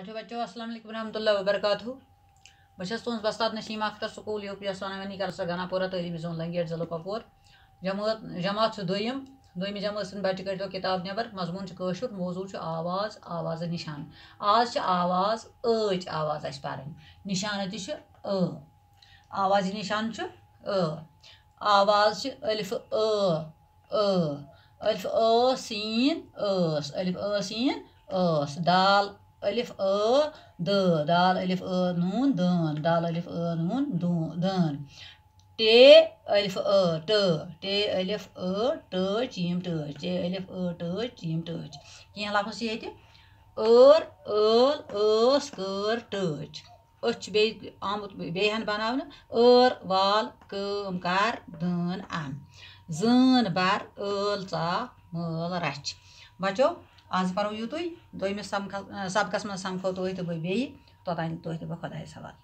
अच्छा बच्चों अस्सलाम वालेकुम रहमतुल्लाहि व बरकातुहू बशस तुम बस्ताद Naseem Akhtar school U P S वनावनी कर सगाना पूरा तलीमी जोन लंगेट जिलों कपूर जमात जमात दुम दुम जमात सद बच्चे करो किताब नबर मजमून कशुर मौजू आवाज आवाज निशान आज आवाज अच आवाज अस पान निशान त आवाज निशान अ आवाज अलिफ अ अ अलिफ अ सीन अस अलिफ अ सीन अस दाल ألف أ د دال ألف أ نون دان دال ألف أ نون دان टे अलिफ अ ट टे अलिफ अ ट चीम ट टे अलिफ अ ट चीम ट कह लफ्ज ये ٲر ٲل ٲس کٲر ٹٲچ أسۍ چھِ بیٚیہِ آمُت بیٚیہِ ہَن بَناونہٕ ٲر وال کٲم کَر دٲن اَن زٲن بَر ٲل ژاپ مٲل رَچھ بَچو آز پَرو یُتُے دوٚیمِس سبقَس منٛز سَمکھو تُہۍ تہٕ بہٕ بیٚیہِ توٚتانۍ تُہۍ تہٕ بہٕ خۄدایَس حوالہٕ